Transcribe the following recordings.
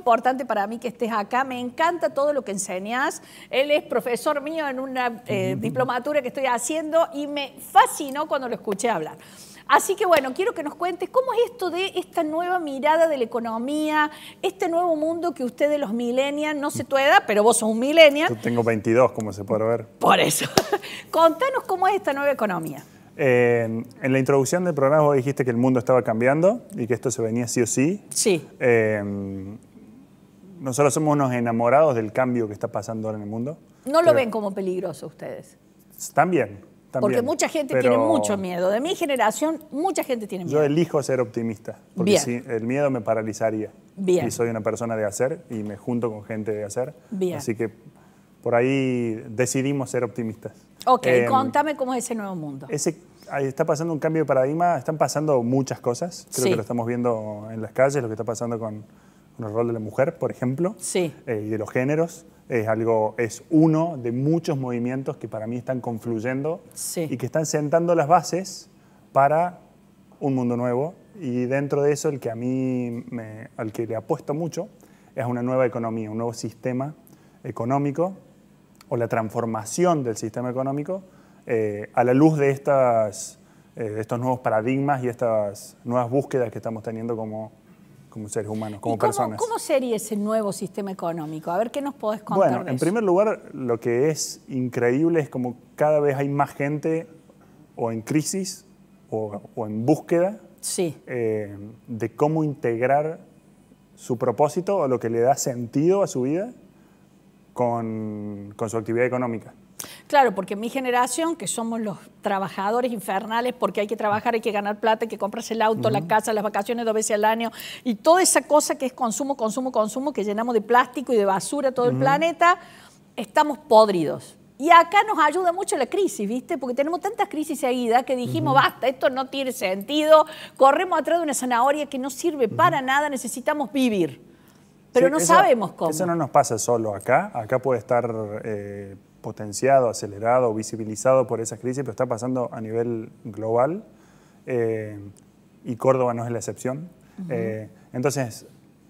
importante para mí que estés acá. Me encanta todo lo que enseñas. Él es profesor mío en una eh, diplomatura que estoy haciendo y me fascinó cuando lo escuché hablar. Así que bueno, quiero que nos cuentes cómo es esto de esta nueva mirada de la economía, este nuevo mundo que ustedes los millennials, no sé tu edad, pero vos sos un millennial. tengo 22, como se puede ver. Por eso. Contanos cómo es esta nueva economía. en la introducción del programa vos dijiste que el mundo estaba cambiando y que esto se venía sí o sí. Sí. Em, nosotros somos unos enamorados del cambio que está pasando ahora en el mundo. ¿No lo ven como peligroso ustedes? También, también. Porque mucha gente tiene mucho miedo. De mi generación, mucha gente tiene miedo. Yo elijo ser optimista, porque si el miedo me paralizaría. Bien. Y soy una persona de hacer y me junto con gente de hacer. Bien. Así que por ahí decidimos ser optimistas. Ok, em, contame cómo es ese nuevo mundo. Ese, está pasando un cambio de paradigma, están pasando muchas cosas. Creo que lo estamos viendo en las calles, lo que está pasando con el rol de la mujer, por ejemplo, sí. Eh, y de los géneros. Es, algo, es uno de muchos movimientos que para mí están confluyendo y que están sentando las bases para un mundo nuevo. Y dentro de eso, el que a mí, al que le apuesto mucho, es una nueva economía, un nuevo sistema económico o la transformación del sistema económico eh, a la luz de estas, eh, estos nuevos paradigmas y estas nuevas búsquedas que estamos teniendo como como seres humanos, como personas. ¿Cómo sería ese nuevo sistema económico? A ver, ¿qué nos podés contar? Bueno, en primer lugar, lo que es increíble es como cada vez hay más gente o en crisis o, en búsqueda eh, de cómo integrar su propósito o lo que le da sentido a su vida con su actividad económica. Claro, porque mi generación, que somos los trabajadores infernales, porque hay que trabajar, hay que ganar plata, hay que comprarse el auto, la casa, las vacaciones dos veces al año, y toda esa cosa que es consumo, consumo, consumo, que llenamos de plástico y de basura todo el planeta, estamos podridos. Y acá nos ayuda mucho la crisis, ¿viste? Porque tenemos tantas crisis seguidas que dijimos, basta, esto no tiene sentido, corremos atrás de una zanahoria que no sirve para nada, necesitamos vivir. Pero no sabemos cómo. Eso no nos pasa solo acá, acá puede estar... Eh, potenciado, acelerado, visibilizado por esa crisis, pero está pasando a nivel global eh, y Córdoba no es la excepción. Eh, entonces,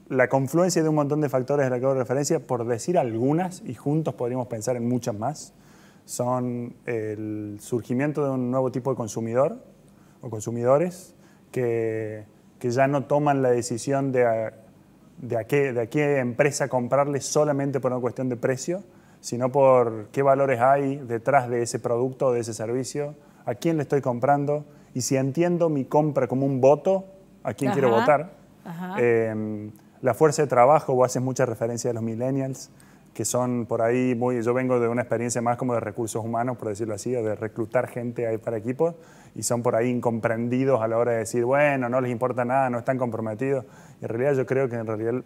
la confluencia de un montón de factores de la que hago referencia, por decir algunas, y juntos podríamos pensar en muchas más, son el surgimiento de un nuevo tipo de consumidor o consumidores que, ya no toman la decisión de de, qué, de a qué empresa comprarle solamente por una cuestión de precio, sino por qué valores hay detrás de ese producto o de ese servicio, a quién le estoy comprando y si entiendo mi compra como un voto, a quién quiero votar. Em, la fuerza de trabajo, vos haces mucha referencia a los millennials, que son por ahí muy, yo vengo de una experiencia más como de recursos humanos, por decirlo así, o de reclutar gente ahí para equipos, y son por ahí incomprendidos a la hora de decir, bueno, no les importa nada, no están comprometidos. en realidad yo creo que en realidad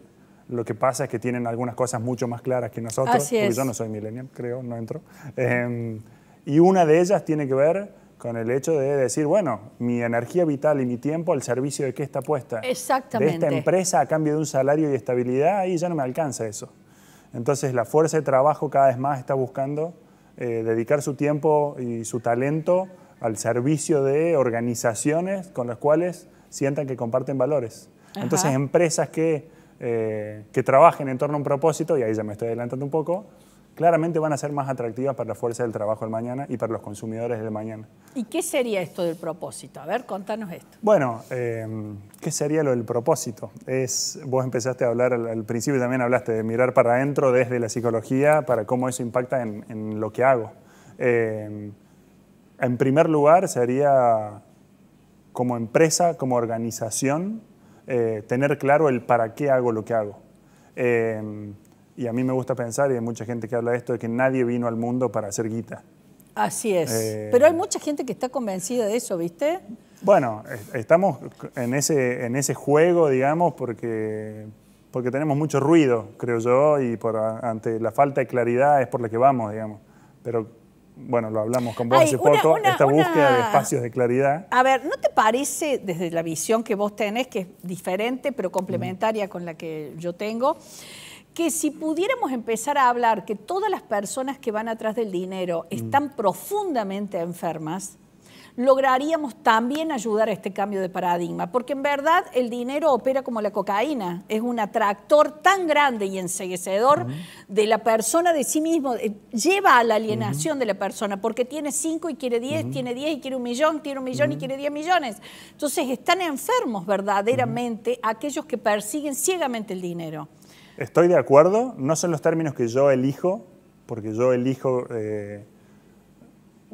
lo que pasa es que tienen algunas cosas mucho más claras que nosotros, porque yo no soy millennial, creo, no entro. Em, y una de ellas tiene que ver con el hecho de decir, bueno, mi energía vital y mi tiempo al servicio de qué está puesta. Exactamente. De esta empresa a cambio de un salario y estabilidad, ahí ya no me alcanza eso. Entonces la fuerza de trabajo cada vez más está buscando eh, dedicar su tiempo y su talento al servicio de organizaciones con las cuales sientan que comparten valores. Entonces empresas que eh, que trabajen en torno a un propósito, y ahí ya me estoy adelantando un poco, claramente van a ser más atractivas para la fuerza del trabajo del mañana y para los consumidores del mañana. ¿Y qué sería esto del propósito? A ver, contanos esto. Bueno, eh, ¿qué sería lo del propósito? Es, vos empezaste a hablar, al, al principio también hablaste de mirar para adentro desde la psicología, para cómo eso impacta en, lo que hago. Eh, en primer lugar, sería como empresa, como organización, eh, tener claro el para qué hago lo que hago. Em, y a mí me gusta pensar, y hay mucha gente que habla de esto, de que nadie vino al mundo para hacer guita. Así es. Eh, Pero hay mucha gente que está convencida de eso, ¿viste? Bueno, estamos en ese, en ese juego, digamos, porque, porque tenemos mucho ruido, creo yo, y por, ante la falta de claridad es por la que vamos, digamos. Pero bueno, lo hablamos con vos hace poco, esta búsqueda de espacios de claridad. A ver, ¿no te parece, desde la visión que vos tenés, que es diferente pero complementaria con la que yo tengo, que si pudiéramos empezar a hablar que todas las personas que van atrás del dinero mm. están profundamente enfermas, lograríamos también ayudar a este cambio de paradigma, porque en verdad el dinero opera como la cocaína, es un atractor tan grande y enseguecedor de la persona de sí mismo, eh, lleva a la alienación de la persona, porque tiene 5 y quiere 10, tiene 10 y quiere un millón, tiene un millón y quiere 10 millones. Entonces están enfermos verdaderamente aquellos que persiguen ciegamente el dinero. Estoy de acuerdo, no son los términos que yo elijo, porque yo elijo... Eh,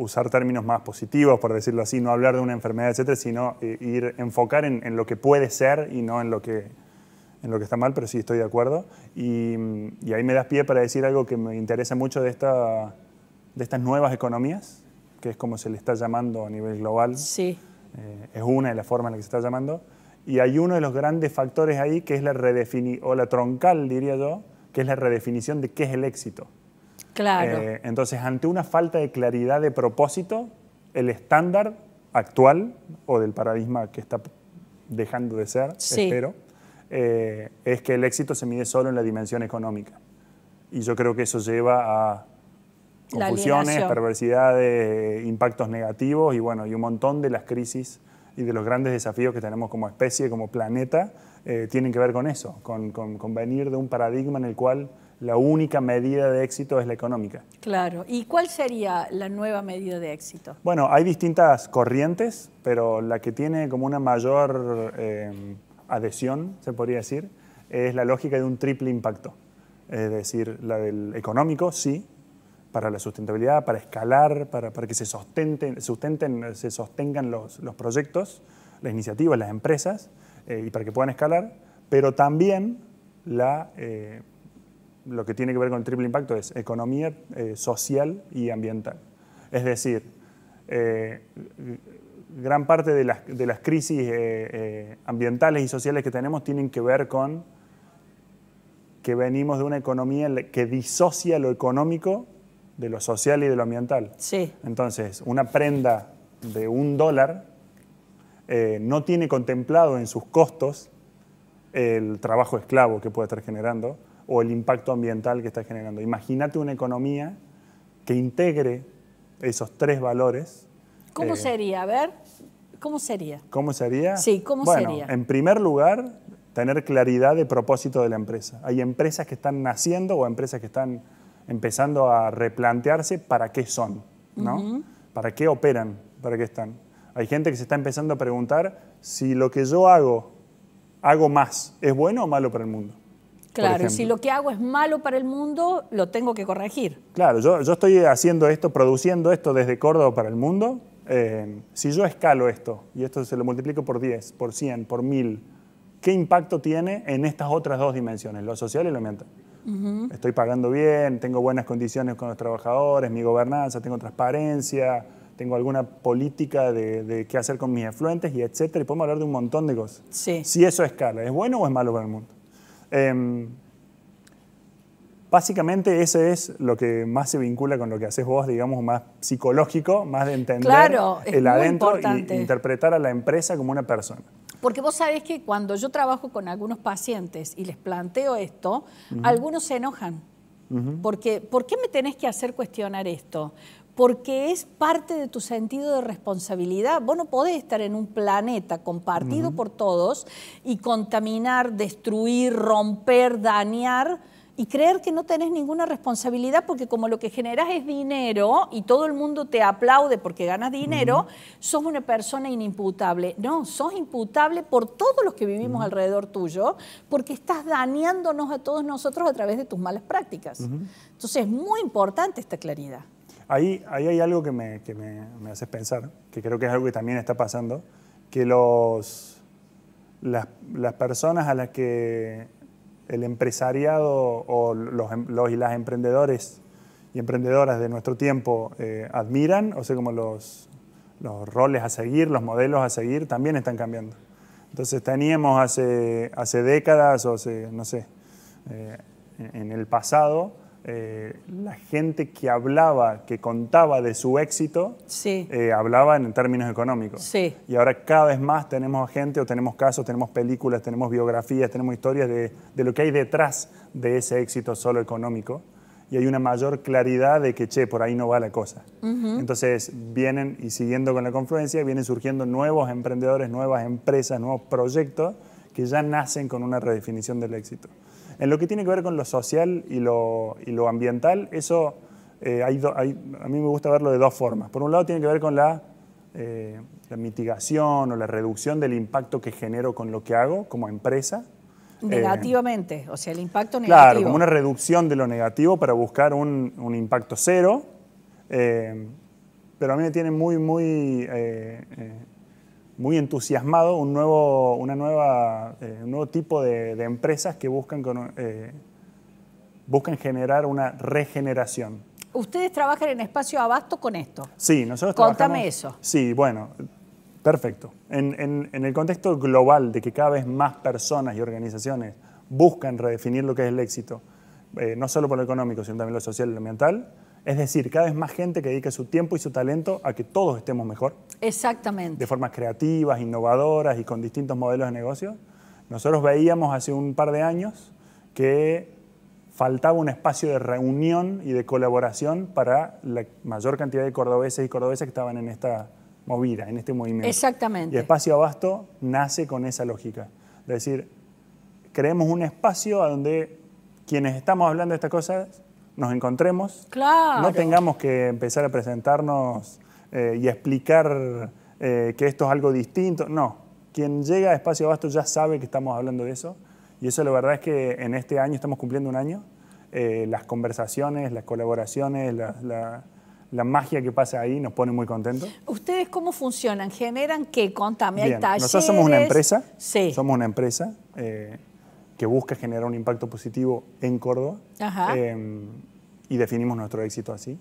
usar términos más positivos, por decirlo así, no hablar de una enfermedad, etcétera, sino eh, ir enfocar en, lo que puede ser y no en lo que, en lo que está mal, pero sí estoy de acuerdo. Y, ahí me das pie para decir algo que me interesa mucho de, esta, de estas nuevas economías, que es como se le está llamando a nivel global. Sí. Eh, es una de las formas en las que se está llamando. Y hay uno de los grandes factores ahí que es la redefinición, o la troncal, diría yo, que es la redefinición de qué es el éxito. Claro. Eh, entonces, ante una falta de claridad de propósito, el estándar actual o del paradigma que está dejando de ser, espero, eh, es que el éxito se mide solo en la dimensión económica. Y yo creo que eso lleva a confusiones, perversidades, impactos negativos y bueno, y un montón de las crisis y de los grandes desafíos que tenemos como especie, como planeta, eh, tienen que ver con eso, con, con venir de un paradigma en el cual la única medida de éxito es la económica. Claro. ¿Y cuál sería la nueva medida de éxito? Bueno, hay distintas corrientes, pero la que tiene como una mayor eh, adhesión, se podría decir, es la lógica de un triple impacto. Es decir, la del económico, sí, para la sustentabilidad, para escalar, para, que se, sustenten, se sostengan los, los, proyectos, las iniciativas, las empresas, eh, y para que puedan escalar, pero también la... Eh, lo que tiene que ver con el triple impacto es economía eh, social y ambiental. Es decir, eh, gran parte de las, crisis eh, ambientales y sociales que tenemos tienen que ver con que venimos de una economía que disocia lo económico de lo social y de lo ambiental. Sí. Entonces, una prenda de un dólar no tiene contemplado en sus costos el trabajo esclavo que puede estar generando o el impacto ambiental que está generando. Imagínate una economía que integre esos tres valores. ¿Cómo eh, sería? A ver, ¿cómo sería? ¿Cómo sería? Sí, ¿cómo bueno, En primer lugar, tener claridad de propósito de la empresa. Hay empresas que están naciendo o empresas que están empezando a replantearse para qué son, ¿no? ¿Para qué operan? ¿Para qué están? Hay gente que se está empezando a preguntar si lo que yo hago, hago más, ¿es bueno o malo para el mundo? Claro, si lo que hago es malo para el mundo, lo tengo que corregir. Claro, yo, estoy haciendo esto, produciendo esto desde Córdoba para el mundo. Eh, si yo escalo esto, y esto se lo multiplico por 10, por 100, por 1000, ¿qué impacto tiene en estas otras dos dimensiones, lo social y lo ambiental? Estoy pagando bien, tengo buenas condiciones con los trabajadores, mi gobernanza, tengo transparencia, tengo alguna política de, qué hacer con mis afluentes y etcétera. Y podemos hablar de un montón de cosas. Si eso escala, ¿es bueno o es malo para el mundo? Em, básicamente eso es lo que más se vincula con lo que haces vos, digamos, más psicológico, más de entender el adentro e interpretar a la empresa como una persona. Porque vos sabés que cuando yo trabajo con algunos pacientes y les planteo esto, algunos se enojan. Porque, ¿por qué me tenés que hacer cuestionar esto? porque es parte de tu sentido de responsabilidad. Vos no podés estar en un planeta compartido por todos y contaminar, destruir, romper, dañar y creer que no tenés ninguna responsabilidad porque como lo que generás es dinero y todo el mundo te aplaude porque ganas dinero, sos una persona inimputable. No, sos imputable por todos los que vivimos alrededor tuyo porque estás dañándonos a todos nosotros a través de tus malas prácticas. Entonces es muy importante esta claridad. Ahí, ahí hay algo que, me, que me, me haces pensar, que creo que es algo que también está pasando, que los, las, las personas a las que el empresariado o los, em, los, y las emprendedores y emprendedoras de nuestro tiempo eh, admiran, o sea, como los, los roles a seguir, los modelos a seguir, también están cambiando. Entonces teníamos hace, hace décadas o hace, no sé, eh, en el pasado eh, la gente que hablaba, que contaba de su éxito, sí. Eh, hablaba en términos económicos. Y ahora cada vez más tenemos gente o tenemos casos, tenemos películas, tenemos biografías, tenemos historias de, lo que hay detrás de ese éxito solo económico. Y hay una mayor claridad de que, che, por ahí no va la cosa. Entonces vienen, y siguiendo con la confluencia, vienen surgiendo nuevos emprendedores, nuevas empresas, nuevos proyectos que ya nacen con una redefinición del éxito. En lo que tiene que ver con lo social y lo, ambiental, eso eh, hay a mí me gusta verlo de dos formas. Por un lado tiene que ver con la, eh, mitigación o la reducción del impacto que genero con lo que hago como empresa. Eh, Negativamente, o sea, el impacto negativo. Claro, como una reducción de lo negativo para buscar un impacto cero. pero a mí me tiene muy, muy muy entusiasmado un nuevo, una nueva, eh, un nuevo tipo de, empresas que buscan, eh, buscan generar una regeneración. Ustedes trabajan en espacio abasto con esto. Sí, nosotros Contame eso. Sí, bueno, perfecto. En, el contexto global de que cada vez más personas y organizaciones buscan redefinir lo que es el éxito, eh, no solo por lo económico, sino también lo social y lo ambiental, es decir, cada vez más gente que dedica su tiempo y su talento a que todos estemos mejor. Exactamente. De formas creativas, innovadoras y con distintos modelos de negocio. Nosotros veíamos hace un par de años que faltaba un espacio de reunión y de colaboración para la mayor cantidad de cordobeses y cordobesas que estaban en esta movida, en este movimiento. Exactamente. Y Espacio Abasto nace con esa lógica. Es decir, creemos un espacio a donde quienes estamos hablando de estas cosas nos encontremos, claro. no tengamos que empezar a presentarnos eh, y explicar eh, que esto es algo distinto. No, quien llega a Espacio Abasto ya sabe que estamos hablando de eso. Y eso la verdad es que en este año estamos cumpliendo un año. Eh, las conversaciones, las colaboraciones, la, magia que pasa ahí nos pone muy contentos. ¿Ustedes cómo funcionan? ¿Generan qué? Contame, Bien, hay talleres. Nosotros somos una empresa. Sí. Somos una empresa que busca generar un impacto positivo en Córdoba. Ajá. Em, y definimos nuestro éxito así,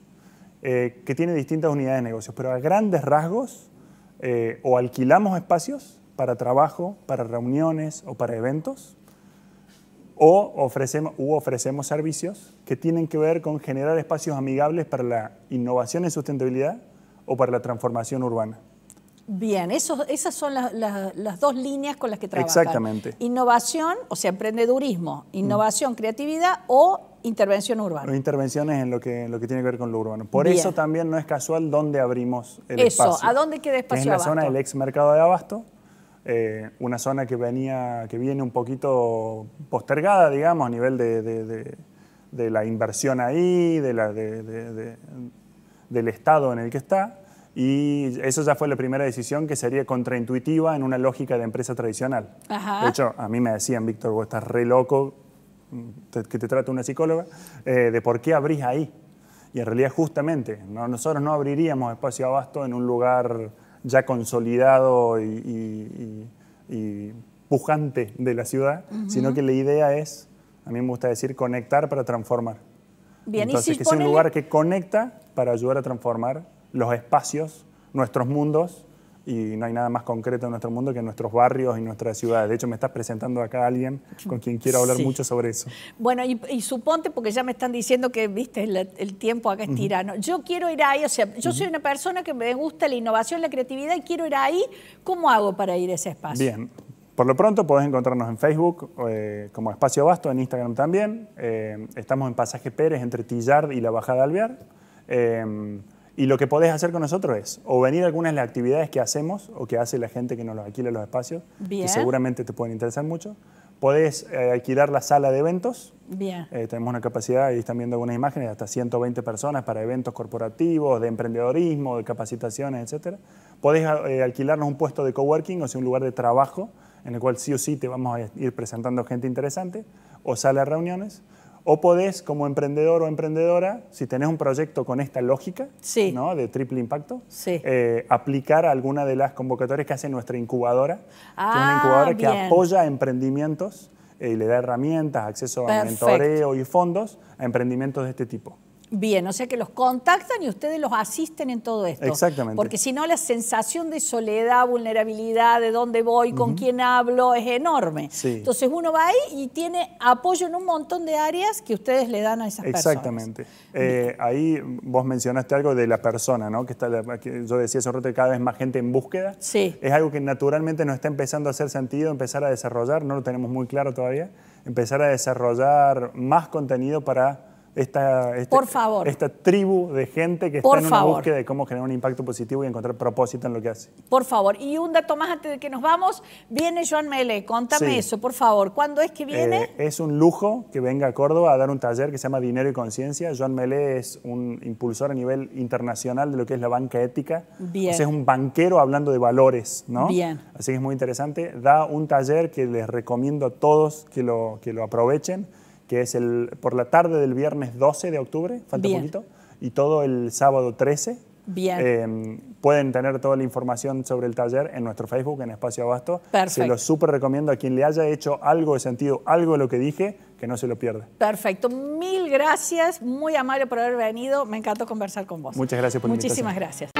eh, que tiene distintas unidades de negocios, pero a grandes rasgos eh, o alquilamos espacios para trabajo, para reuniones o para eventos, o ofrecemos, u ofrecemos servicios que tienen que ver con generar espacios amigables para la innovación en sustentabilidad o para la transformación urbana. Bien, esas son las, dos líneas con las que trabajamos Exactamente. Innovación, o sea, emprendedurismo, mm. innovación, creatividad o Intervención urbana. Intervenciones en lo que, lo que tiene que ver con lo urbano. Por eso también no es casual dónde abrimos el eso, espacio. Eso, ¿a dónde queda espacio? en la zona del ex mercado de Abasto, eh, una zona que, venía, que viene un poquito postergada, digamos, a nivel de, la inversión ahí, de la, del estado en el que está. Y eso ya fue la primera decisión que sería contraintuitiva en una lógica de empresa tradicional. De hecho, a mí me decían, Víctor, vos estás re loco, que te trata una psicóloga, eh, de por qué abrís ahí. Y en realidad justamente, nosotros no abriríamos espacio abasto en un lugar ya consolidado y, pujante de la ciudad, sino que la idea es, a mí me gusta decir, conectar para transformar. Bien, Entonces, que un lugar que conecta para ayudar a transformar los espacios, nuestros mundos y no hay nada más concreto en nuestro mundo que en nuestros barrios y nuestras ciudades. De hecho, me estás presentando acá a alguien con quien quiero hablar mucho sobre eso. Bueno, y, suponte, porque ya me están diciendo que, viste, el, tiempo acá es tirano. Yo quiero ir ahí, o sea, yo soy una persona que me gusta la innovación, la creatividad y quiero ir ahí. ¿Cómo hago para ir a ese espacio? Bien. Por lo pronto podés encontrarnos en Facebook eh, como Espacio Abasto, en Instagram también. Eh, estamos en Pasaje Pérez entre Tillard y la Bajada Alvear. Eh, y lo que podés hacer con nosotros es o venir a algunas de las actividades que hacemos o que hace la gente que nos alquila los espacios, que seguramente te pueden interesar mucho. Podés eh, alquilar la sala de eventos. Bien. Eh, tenemos una capacidad, ahí están viendo algunas imágenes, hasta 120 personas para eventos corporativos, de emprendedorismo, de capacitaciones, etc. Podés ah, eh, alquilarnos un puesto de coworking, o sea, un lugar de trabajo en el cual sí o sí te vamos a ir presentando gente interesante, o sala de reuniones. O podés, como emprendedor o emprendedora, si tenés un proyecto con esta lógica de triple impacto, eh, aplicar alguna de las convocatorias que hace nuestra incubadora, que es una ah, incubadora que apoya emprendimientos y eh, le da herramientas, acceso a mentoreo y fondos a emprendimientos de este tipo. Bien, o sea que los contactan y ustedes los asisten en todo esto. Exactamente. Porque si no, la sensación de soledad, vulnerabilidad, de dónde voy, con quién hablo, es enorme. Entonces uno va ahí y tiene apoyo en un montón de áreas que ustedes le dan a esas personas. Exactamente. Eh, ahí vos mencionaste algo de la persona, ¿no? Que, está que yo decía hace un rato que cada vez más gente en búsqueda. Sí. Es algo que naturalmente nos está empezando a hacer sentido, empezar a desarrollar, no lo tenemos muy claro todavía, empezar a desarrollar más contenido para esta, este, Por favor. esta tribu de gente que está en una búsqueda de cómo generar un impacto positivo y encontrar propósito en lo que hace. Por favor. Y un dato más antes de que nos vamos, viene Joan Mele, contame eso, por favor. ¿Cuándo es que eh, viene? es un lujo que venga a Córdoba a dar un taller que se llama Dinero y Conciencia. Joan Mele es un impulsor a nivel internacional de lo que es la banca ética. Bien. es un banquero hablando de valores, ¿no? Bien. Así que es muy interesante. Da un taller que les recomiendo a todos que lo, que lo aprovechen que es el, por la tarde del viernes 12 de octubre, falta poquito, y todo el sábado 13. Bien. Em, pueden tener toda la información sobre el taller en nuestro Facebook, en Espacio Abasto. Perfecto. Se lo súper recomiendo a quien le haya hecho algo de sentido, algo de lo que dije, que no se lo pierda. Perfecto. Mil gracias. Muy amable por haber venido. Me encantó conversar con vos. Muchas gracias por Muchísimas gracias.